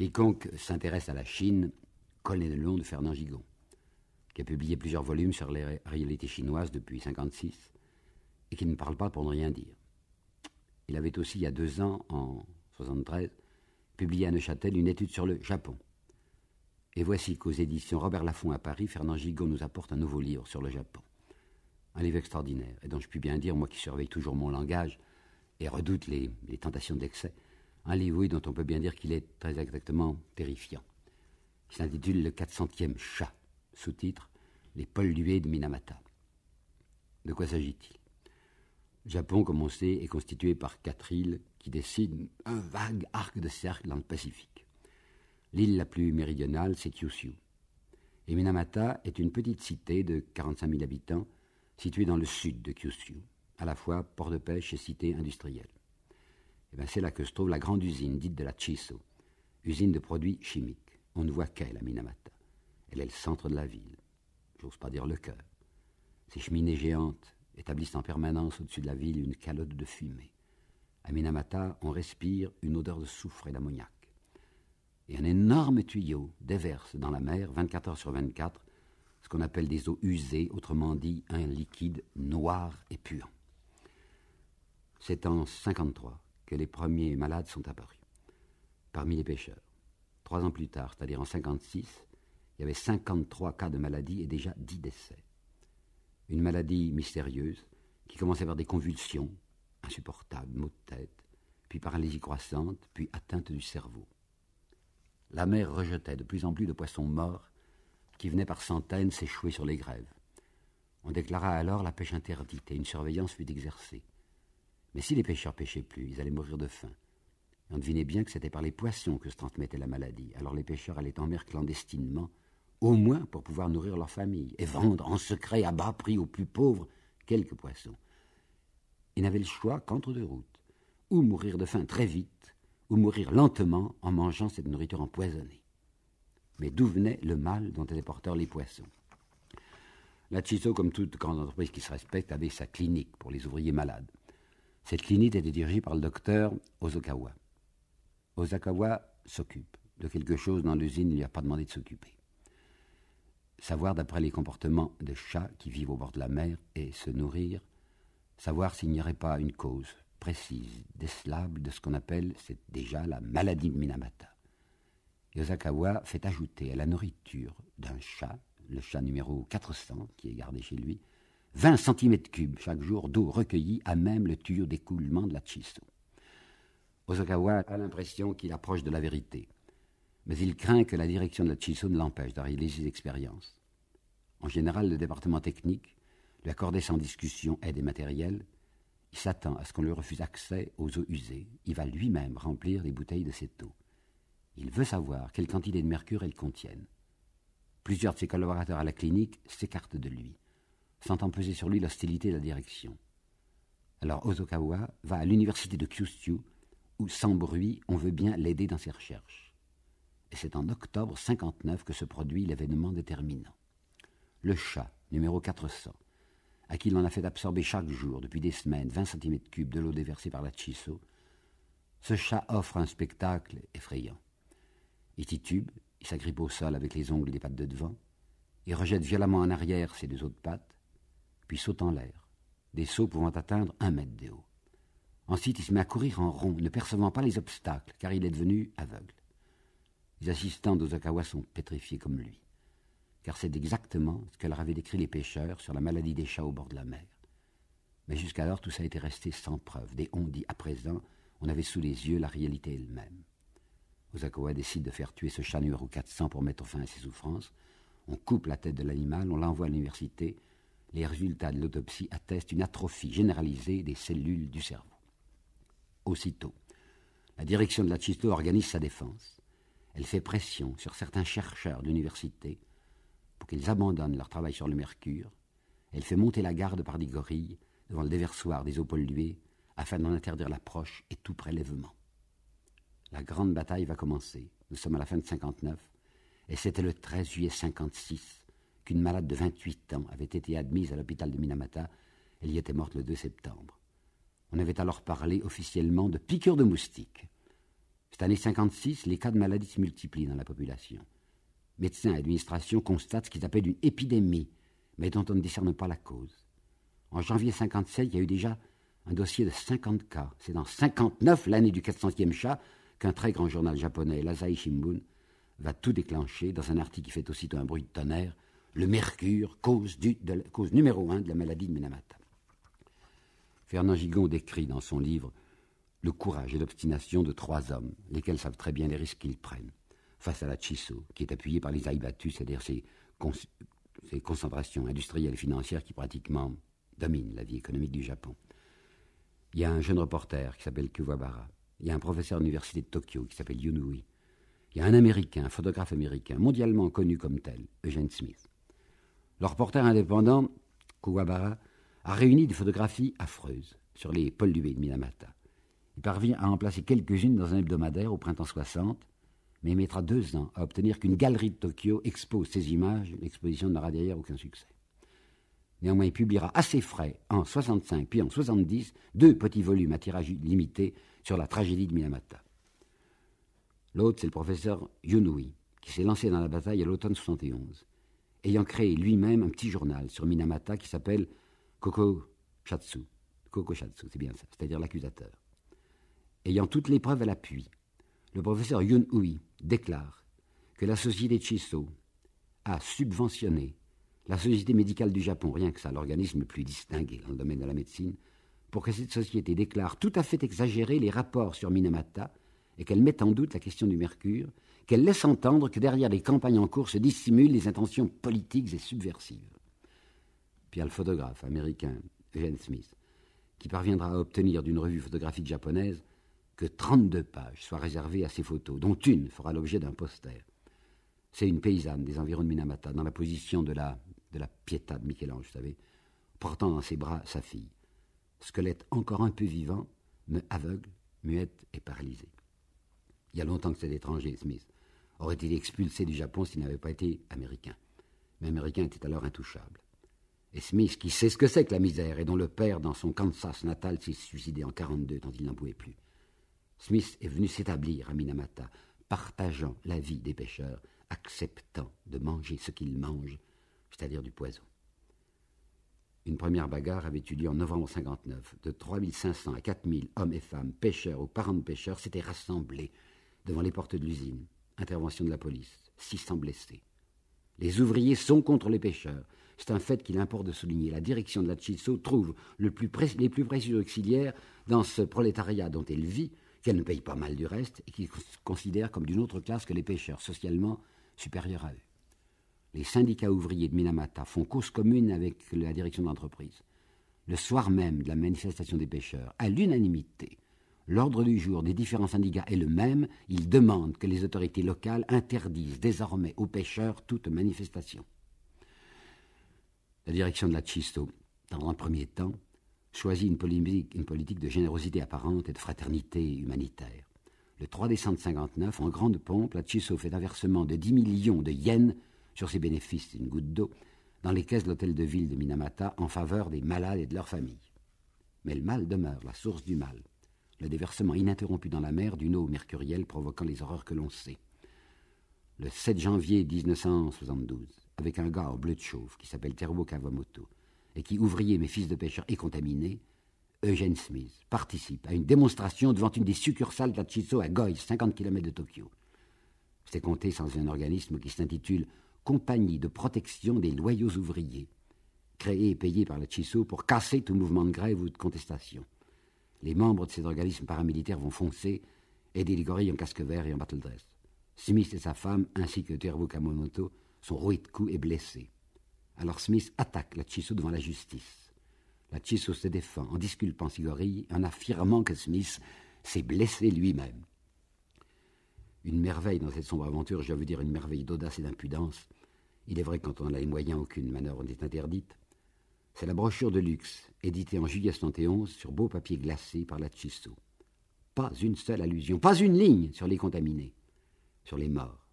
Quiconque s'intéresse à la Chine connaît le nom de Fernand Gigon, qui a publié plusieurs volumes sur les réalités chinoises depuis 1956 et qui ne parle pas pour ne rien dire. Il avait aussi, il y a deux ans, en 1973, publié à Neuchâtel une étude sur le Japon. Et voici qu'aux éditions Robert Laffont à Paris, Fernand Gigon nous apporte un nouveau livre sur le Japon. Un livre extraordinaire, et dont je puis bien dire, moi qui surveille toujours mon langage et redoute les, les tentations d'excès, un livre, dont on peut bien dire qu'il est très exactement terrifiant. Il s'intitule Le 400e chat, sous-titre Les pollués de Minamata. De quoi s'agit-il Japon, comme on sait, est constitué par quatre îles qui dessinent un vague arc de cercle dans le Pacifique. L'île la plus méridionale, c'est Kyushu. Et Minamata est une petite cité de 45 000 habitants située dans le sud de Kyushu, à la fois port de pêche et cité industrielle. Eh ben, c'est là que se trouve la grande usine dite de la Chiso, usine de produits chimiques. On ne voit qu'elle à Minamata. Elle est le centre de la ville. J'ose pas dire le cœur. Ces cheminées géantes établissent en permanence au-dessus de la ville une calotte de fumée. À Minamata, on respire une odeur de soufre et d'ammoniac. Et un énorme tuyau déverse dans la mer, 24 heures sur 24, ce qu'on appelle des eaux usées, autrement dit un liquide noir et puant. C'est en 1953 que les premiers malades sont apparus, parmi les pêcheurs. Trois ans plus tard, c'est-à-dire en 1956, il y avait 53 cas de maladie et déjà 10 décès. Une maladie mystérieuse qui commençait par des convulsions, insupportables, maux de tête, puis paralysie croissante, puis atteinte du cerveau. La mer rejetait de plus en plus de poissons morts qui venaient par centaines s'échouer sur les grèves. On déclara alors la pêche interdite et une surveillance fut exercée. Mais si les pêcheurs pêchaient plus, ils allaient mourir de faim. on devinait bien que c'était par les poissons que se transmettait la maladie. Alors les pêcheurs allaient en mer clandestinement, au moins pour pouvoir nourrir leur famille, et vendre en secret à bas prix aux plus pauvres quelques poissons. Ils n'avaient le choix qu'entre deux routes, ou mourir de faim très vite, ou mourir lentement en mangeant cette nourriture empoisonnée. Mais d'où venait le mal dont étaient porteurs les poissons La Chiso, comme toute grande entreprise qui se respecte, avait sa clinique pour les ouvriers malades. Cette clinique était dirigée par le docteur Ozokawa. Osakawa s'occupe de quelque chose dans l'usine ne lui a pas demandé de s'occuper. Savoir d'après les comportements de chats qui vivent au bord de la mer et se nourrir, savoir s'il n'y aurait pas une cause précise, décelable de ce qu'on appelle, c'est déjà la maladie de Minamata. Osakawa fait ajouter à la nourriture d'un chat, le chat numéro 400 qui est gardé chez lui, 20 cm3 chaque jour d'eau recueillie à même le tuyau d'écoulement de la Chiso. Osakawa a l'impression qu'il approche de la vérité, mais il craint que la direction de la Chiso ne l'empêche de réaliser ses expériences. En général, le département technique lui accordait sans discussion aide et matériel. Il s'attend à ce qu'on lui refuse accès aux eaux usées. Il va lui-même remplir les bouteilles de cette eau. Il veut savoir quelle quantité de mercure elles contiennent. Plusieurs de ses collaborateurs à la clinique s'écartent de lui sentant peser sur lui l'hostilité de la direction. Alors Ozokawa va à l'université de Kyushu, où, sans bruit, on veut bien l'aider dans ses recherches. Et c'est en octobre 59 que se produit l'événement déterminant. Le chat, numéro 400, à qui l'on a fait absorber chaque jour, depuis des semaines, 20 cm3 de l'eau déversée par la Chisso, ce chat offre un spectacle effrayant. Il titube, il s'agrippe au sol avec les ongles des pattes de devant, il rejette violemment en arrière ses deux autres pattes, puis saute en l'air, des sauts pouvant atteindre un mètre de haut. Ensuite, il se met à courir en rond, ne percevant pas les obstacles, car il est devenu aveugle. Les assistants d'Osakawa sont pétrifiés comme lui, car c'est exactement ce que leur avaient décrit les pêcheurs sur la maladie des chats au bord de la mer. Mais jusqu'alors, tout ça était resté sans preuve. Des dit « à présent, on avait sous les yeux la réalité elle-même. Ozakawa décide de faire tuer ce chat numéro 400 pour mettre fin à ses souffrances. On coupe la tête de l'animal, on l'envoie à l'université, les résultats de l'autopsie attestent une atrophie généralisée des cellules du cerveau. Aussitôt, la direction de la Chisto organise sa défense. Elle fait pression sur certains chercheurs d'université pour qu'ils abandonnent leur travail sur le mercure. Elle fait monter la garde par des gorilles devant le déversoir des eaux polluées afin d'en interdire l'approche et tout prélèvement. La grande bataille va commencer. Nous sommes à la fin de 59 et c'était le 13 juillet 56 une malade de 28 ans avait été admise à l'hôpital de Minamata. Elle y était morte le 2 septembre. On avait alors parlé officiellement de piqûres de moustiques. Cette année 56, les cas de maladie se multiplient dans la population. Médecins et administration constatent ce qu'ils appellent une épidémie, mais dont on ne discerne pas la cause. En janvier 57, il y a eu déjà un dossier de 50 cas. C'est dans 59, l'année du 400e chat, qu'un très grand journal japonais, Lazai Shimbun, va tout déclencher dans un article qui fait aussitôt un bruit de tonnerre le mercure, cause, numéro un de la maladie de Minamata. Fernand Gigon décrit dans son livre le courage et l'obstination de trois hommes, lesquels savent très bien les risques qu'ils prennent, face à la Chiso, qui est appuyée par les Aibatus, c'est-à-dire ces, concentrations industrielles et financières qui pratiquement dominent la vie économique du Japon. Il y a un jeune reporter qui s'appelle Kuwabara. Il y a un professeur à l'université de Tokyo qui s'appelle Yunui. Il y a un Américain, un photographe américain, mondialement connu comme tel, Eugene Smith. Le reporter indépendant, Kuwabara, a réuni des photographies affreuses sur les baie de Minamata. Il parvient à en placer quelques-unes dans un hebdomadaire au printemps 60, mais mettra deux ans à obtenir qu'une galerie de Tokyo expose ses images. L'exposition n'aura d'ailleurs aucun succès. Néanmoins, il publiera à ses frais, en 65 puis en 70, deux petits volumes à tirage limité sur la tragédie de Minamata. L'autre, c'est le professeur Yunui, qui s'est lancé dans la bataille à l'automne 71 ayant créé lui-même un petit journal sur Minamata qui s'appelle Koko Shatsu. c'est bien ça, c'est-à-dire l'accusateur. Ayant toutes les preuves à l'appui, le professeur Yun déclare que la société Chiso a subventionné la Société médicale du Japon, rien que ça, l'organisme le plus distingué dans le domaine de la médecine, pour que cette société déclare tout à fait exagéré les rapports sur Minamata et qu'elle mette en doute la question du mercure qu'elle laisse entendre que derrière les campagnes en cours se dissimulent les intentions politiques et subversives. Puis il y a le photographe américain Eugene Smith, qui parviendra à obtenir d'une revue photographique japonaise que 32 pages soient réservées à ses photos, dont une fera l'objet d'un poster. C'est une paysanne des environs de Minamata, dans la position de la, de la Pietà de Michel-Ange, vous savez, portant dans ses bras sa fille. Squelette encore un peu vivant, mais aveugle, muette et paralysée. Il y a longtemps que c'est étranger, Smith aurait été expulsé du Japon s'il n'avait pas été américain. Mais américain était alors intouchable. Et Smith, qui sait ce que c'est que la misère et dont le père, dans son Kansas natal, s'est suicidé en 1942 tant il n'en pouvait plus. Smith est venu s'établir à Minamata, partageant la vie des pêcheurs, acceptant de manger ce qu'ils mangent, c'est-à-dire du poison. Une première bagarre avait eu lieu en novembre 59. De 3500 à 4000 hommes et femmes, pêcheurs ou parents de pêcheurs, s'étaient rassemblés devant les portes de l'usine. Intervention de la police, 600 blessés. Les ouvriers sont contre les pêcheurs. C'est un fait qu'il importe de souligner. La direction de la Chitso trouve le plus les plus précieux auxiliaires dans ce prolétariat dont elle vit, qu'elle ne paye pas mal du reste, et qu'il considère comme d'une autre classe que les pêcheurs, socialement supérieurs à eux. Les syndicats ouvriers de Minamata font cause commune avec la direction de l'entreprise. Le soir même de la manifestation des pêcheurs, à l'unanimité, L'ordre du jour des différents syndicats est le même. Ils demandent que les autorités locales interdisent désormais aux pêcheurs toute manifestation. La direction de la Chisto, dans un premier temps, choisit une politique, de générosité apparente et de fraternité humanitaire. Le 3 décembre 59, en grande pompe, la Chisso fait un versement de 10 millions de yens sur ses bénéfices, d'une goutte d'eau, dans les caisses de l'hôtel de ville de Minamata en faveur des malades et de leurs familles. Mais le mal demeure, la source du mal le déversement ininterrompu dans la mer d'une eau mercurielle provoquant les horreurs que l'on sait. Le 7 janvier 1972, avec un gars au bleu de chauve qui s'appelle Terbo Kawamoto, et qui, ouvrier mais fils de pêcheur et contaminé, Eugene Smith participe à une démonstration devant une des succursales d'Achiso à Goy, 50 km de Tokyo. C'est compté sans un organisme qui s'intitule Compagnie de protection des loyaux ouvriers, créé et payé par l'Achiso pour casser tout mouvement de grève ou de contestation. Les membres de ces organismes paramilitaires vont foncer, aider les gorilles en casque vert et en battle dress. Smith et sa femme, ainsi que Tervo Kamonoto, sont roués de coups et blessés. Alors Smith attaque la devant la justice. La Chisso se défend en disculpant sigori et en affirmant que Smith s'est blessé lui-même. Une merveille dans cette sombre aventure, je veux dire une merveille d'audace et d'impudence. Il est vrai que quand on a les moyens, aucune manœuvre n'est interdite. C'est la brochure de luxe, éditée en juillet 71 sur beau papier glacé par la Chisso. Pas une seule allusion, pas une ligne sur les contaminés, sur les morts,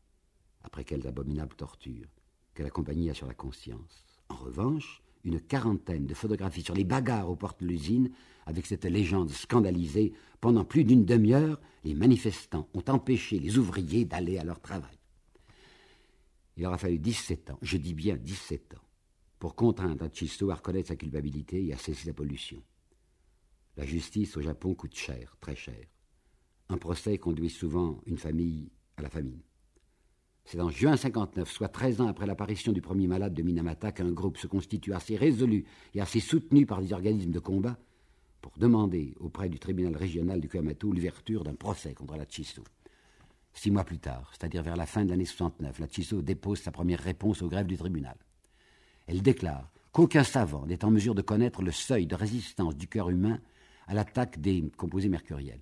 après quelles abominables tortures que la compagnie a sur la conscience. En revanche, une quarantaine de photographies sur les bagarres aux portes de l'usine, avec cette légende scandalisée, pendant plus d'une demi-heure, les manifestants ont empêché les ouvriers d'aller à leur travail. Il aura fallu 17 ans, je dis bien 17 ans, pour contraindre Hachiso à reconnaître sa culpabilité et à cesser sa pollution. La justice au Japon coûte cher, très cher. Un procès conduit souvent une famille à la famine. C'est en juin 59, soit 13 ans après l'apparition du premier malade de Minamata, qu'un groupe se constitue assez résolu et assez soutenu par des organismes de combat pour demander auprès du tribunal régional du Kumamoto l'ouverture d'un procès contre la Six mois plus tard, c'est-à-dire vers la fin de l'année 69, la dépose sa première réponse aux grèves du tribunal. Elle déclare qu'aucun savant n'est en mesure de connaître le seuil de résistance du cœur humain à l'attaque des composés mercuriels,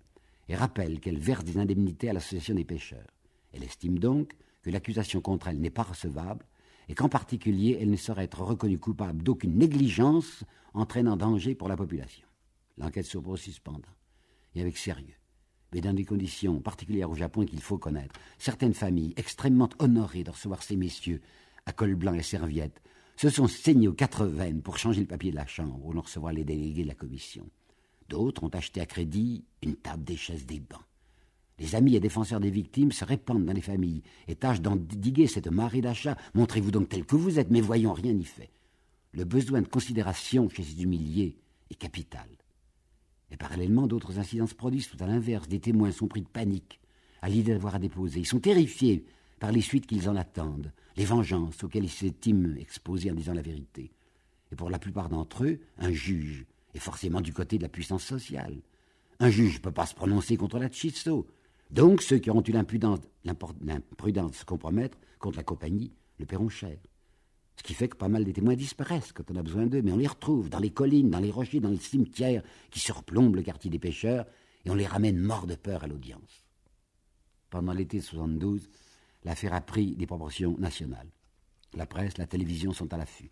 et rappelle qu'elle verse des indemnités à l'association des pêcheurs. Elle estime donc que l'accusation contre elle n'est pas recevable, et qu'en particulier elle ne saurait être reconnue coupable d'aucune négligence entraînant danger pour la population. L'enquête se poursuit cependant, et avec sérieux, mais dans des conditions particulières au Japon qu'il faut connaître. Certaines familles, extrêmement honorées de recevoir ces messieurs, à col blanc et serviettes, se sont saignés aux quatre veines pour changer le papier de la chambre ou l'on recevra les délégués de la commission. D'autres ont acheté à crédit une table, des chaises, des bancs. Les amis et défenseurs des victimes se répandent dans les familles et tâchent d'endiguer cette marée d'achats. Montrez-vous donc tel que vous êtes, mais voyons, rien n'y fait. Le besoin de considération chez ces humiliés est capital. Et parallèlement, d'autres incidents se produisent tout à l'inverse. Des témoins sont pris de panique à l'idée d'avoir à déposer. Ils sont terrifiés par les suites qu'ils en attendent les vengeances auxquelles ils s'estiment exposés en disant la vérité. Et pour la plupart d'entre eux, un juge est forcément du côté de la puissance sociale. Un juge ne peut pas se prononcer contre la chisto. Donc ceux qui auront eu l'imprudence de se compromettre contre la compagnie le paieront cher. Ce qui fait que pas mal des témoins disparaissent quand on a besoin d'eux, mais on les retrouve dans les collines, dans les rochers, dans les cimetières qui surplombent le quartier des pêcheurs, et on les ramène morts de peur à l'audience. Pendant l'été 72, L'affaire a pris des proportions nationales. La presse, la télévision sont à l'affût.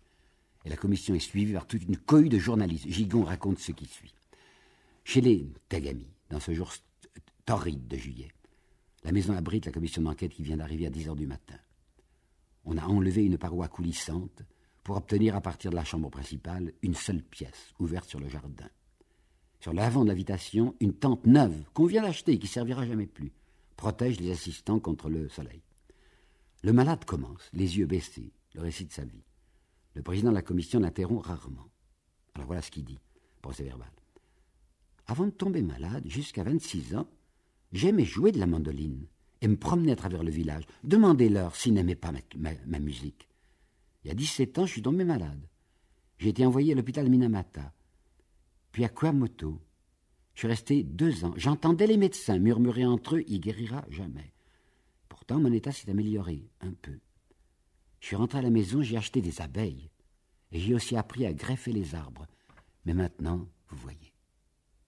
Et la commission est suivie par toute une cohue de journalistes. Gigon raconte ce qui suit. Chez les Tagami, dans ce jour torride de juillet, la maison abrite la commission d'enquête qui vient d'arriver à 10 heures du matin. On a enlevé une paroi coulissante pour obtenir à partir de la chambre principale une seule pièce ouverte sur le jardin. Sur l'avant de l'habitation, une tente neuve qu'on vient d'acheter et qui servira jamais plus protège les assistants contre le soleil. Le malade commence, les yeux baissés, le récit de sa vie. Le président de la commission l'interrompt rarement. Alors voilà ce qu'il dit, procès verbal. Avant de tomber malade, jusqu'à 26 ans, j'aimais jouer de la mandoline et me promener à travers le village. Demandez-leur s'ils n'aimaient pas ma, musique. Il y a 17 ans, je suis tombé malade. J'ai été envoyé à l'hôpital Minamata, puis à Kuamoto. Je suis resté deux ans. J'entendais les médecins murmurer entre eux, il guérira jamais. Pourtant, mon état s'est amélioré un peu. Je suis rentré à la maison, j'ai acheté des abeilles, et j'ai aussi appris à greffer les arbres. Mais maintenant, vous voyez.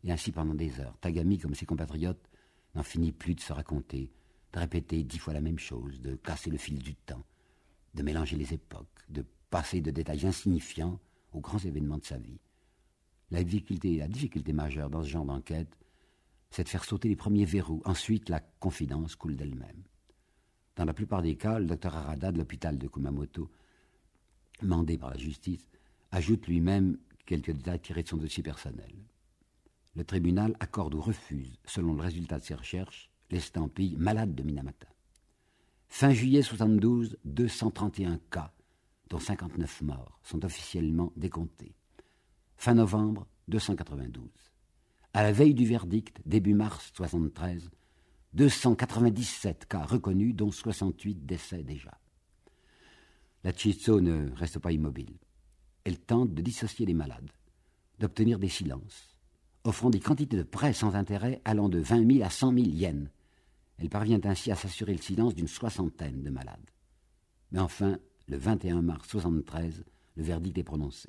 Et ainsi pendant des heures, Tagami, comme ses compatriotes, n'en finit plus de se raconter, de répéter dix fois la même chose, de casser le fil du temps, de mélanger les époques, de passer de détails insignifiants aux grands événements de sa vie. La difficulté, la difficulté majeure dans ce genre d'enquête, c'est de faire sauter les premiers verrous. Ensuite, la confidence coule d'elle-même. Dans la plupart des cas, le docteur Arada de l'hôpital de Kumamoto, mandé par la justice, ajoute lui-même quelques détails tirés de son dossier personnel. Le tribunal accorde ou refuse, selon le résultat de ses recherches, l'estampille malade de Minamata. Fin juillet 72, 231 cas, dont 59 morts, sont officiellement décomptés. Fin novembre, 292. À la veille du verdict, début mars 73, 297 cas reconnus, dont 68 décès déjà. La Chizzo ne reste pas immobile. Elle tente de dissocier les malades, d'obtenir des silences, offrant des quantités de prêts sans intérêt allant de 20 000 à 100 000 yens. Elle parvient ainsi à s'assurer le silence d'une soixantaine de malades. Mais enfin, le 21 mars 1973, le verdict est prononcé.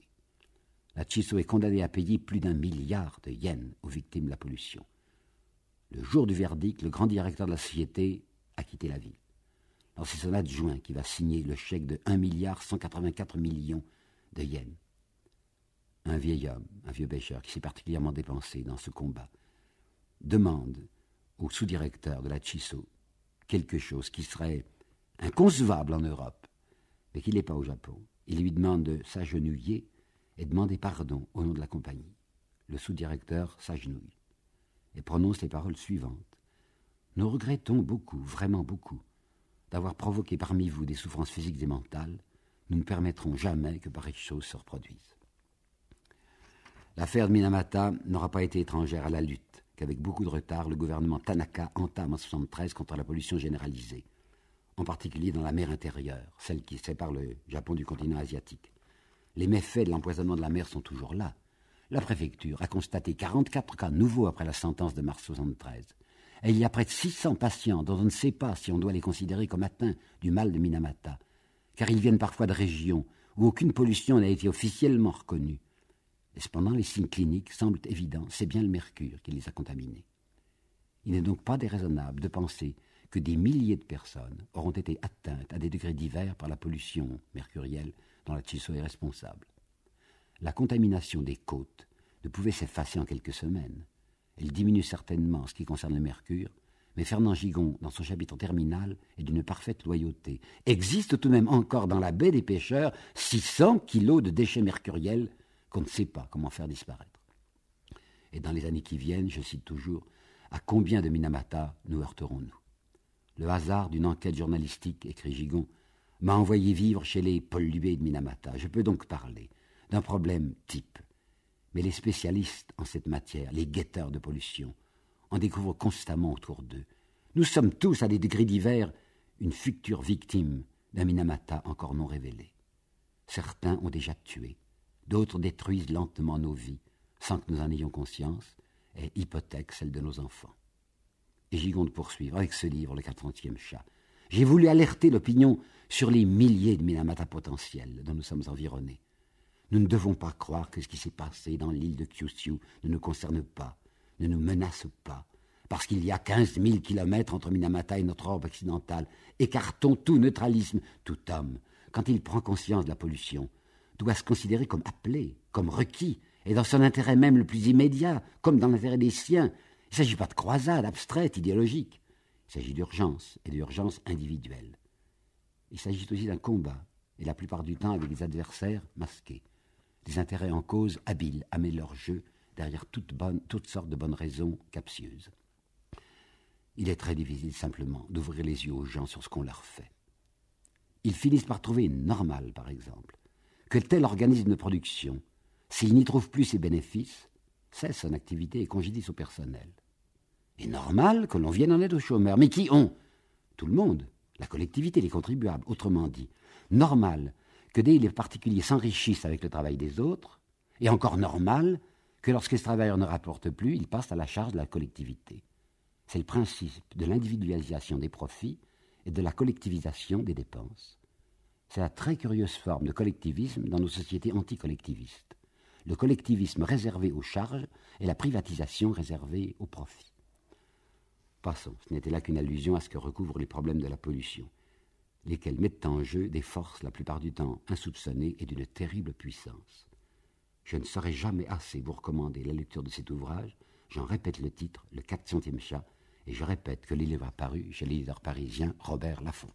La Chisso est condamnée à payer plus d'un milliard de yens aux victimes de la pollution. Le jour du verdict, le grand directeur de la société a quitté la ville. c'est son adjoint qui va signer le chèque de 1 milliard 184 millions de yens. Un vieil homme, un vieux pêcheur qui s'est particulièrement dépensé dans ce combat, demande au sous-directeur de la Chisso quelque chose qui serait inconcevable en Europe, mais qui n'est pas au Japon. Il lui demande de s'agenouiller et demander pardon au nom de la compagnie. Le sous-directeur s'agenouille et prononce les paroles suivantes. Nous regrettons beaucoup, vraiment beaucoup, d'avoir provoqué parmi vous des souffrances physiques et mentales. Nous ne permettrons jamais que pareilles chose se reproduisent. » L'affaire de Minamata n'aura pas été étrangère à la lutte qu'avec beaucoup de retard le gouvernement Tanaka entame en 1973 contre la pollution généralisée, en particulier dans la mer intérieure, celle qui sépare le Japon du continent asiatique. Les méfaits de l'empoisonnement de la mer sont toujours là, la préfecture a constaté 44 cas nouveaux après la sentence de mars 73. Et il y a près de 600 patients dont on ne sait pas si on doit les considérer comme atteints du mal de Minamata, car ils viennent parfois de régions où aucune pollution n'a été officiellement reconnue. Et cependant, les signes cliniques semblent évidents, c'est bien le mercure qui les a contaminés. Il n'est donc pas déraisonnable de penser que des milliers de personnes auront été atteintes à des degrés divers par la pollution mercurielle dont la Chisso est responsable la contamination des côtes ne pouvait s'effacer en quelques semaines. Elle diminue certainement en ce qui concerne le mercure, mais Fernand Gigon, dans son chapitre terminal, est d'une parfaite loyauté. Existe tout de même encore dans la baie des pêcheurs 600 kilos de déchets mercuriels qu'on ne sait pas comment faire disparaître. Et dans les années qui viennent, je cite toujours, à combien de Minamata nous heurterons-nous Le hasard d'une enquête journalistique, écrit Gigon, m'a envoyé vivre chez les pollués de Minamata. Je peux donc parler d'un problème type. Mais les spécialistes en cette matière, les guetteurs de pollution, en découvrent constamment autour d'eux. Nous sommes tous, à des degrés divers, une future victime d'un Minamata encore non révélé. Certains ont déjà tué, d'autres détruisent lentement nos vies, sans que nous en ayons conscience, et hypothèquent celle de nos enfants. Et Gigonde poursuivre avec ce livre, Le 40e chat. J'ai voulu alerter l'opinion sur les milliers de Minamata potentiels dont nous sommes environnés. Nous ne devons pas croire que ce qui s'est passé dans l'île de Kyushu ne nous concerne pas, ne nous menace pas, parce qu'il y a quinze mille kilomètres entre Minamata et notre orbe occidentale. Écartons tout neutralisme. Tout homme, quand il prend conscience de la pollution, doit se considérer comme appelé, comme requis, et dans son intérêt même le plus immédiat, comme dans l'intérêt des siens. Il ne s'agit pas de croisade abstraite, idéologique. Il s'agit d'urgence, et d'urgence individuelle. Il s'agit aussi d'un combat, et la plupart du temps avec des adversaires masqués des intérêts en cause habiles à mettre leur jeu derrière toutes, sortes de bonnes raisons captieuses. Il est très difficile simplement d'ouvrir les yeux aux gens sur ce qu'on leur fait. Ils finissent par trouver normal, par exemple, que tel organisme de production, s'il n'y trouve plus ses bénéfices, cesse son activité et congédie son personnel. Et normal que l'on vienne en aide aux chômeurs. Mais qui ont Tout le monde, la collectivité, les contribuables. Autrement dit, normal que dès les particuliers s'enrichissent avec le travail des autres, et encore normal que lorsque ce travailleur ne rapporte plus, il passe à la charge de la collectivité. C'est le principe de l'individualisation des profits et de la collectivisation des dépenses. C'est la très curieuse forme de collectivisme dans nos sociétés anticollectivistes. Le collectivisme réservé aux charges et la privatisation réservée aux profits. Passons, ce n'était là qu'une allusion à ce que recouvrent les problèmes de la pollution lesquels mettent en jeu des forces la plupart du temps insoupçonnées et d'une terrible puissance. Je ne saurais jamais assez vous recommander la lecture de cet ouvrage, j'en répète le titre, Le 400e chat, et je répète que l'élève paru chez l'éditeur parisien Robert Laffont.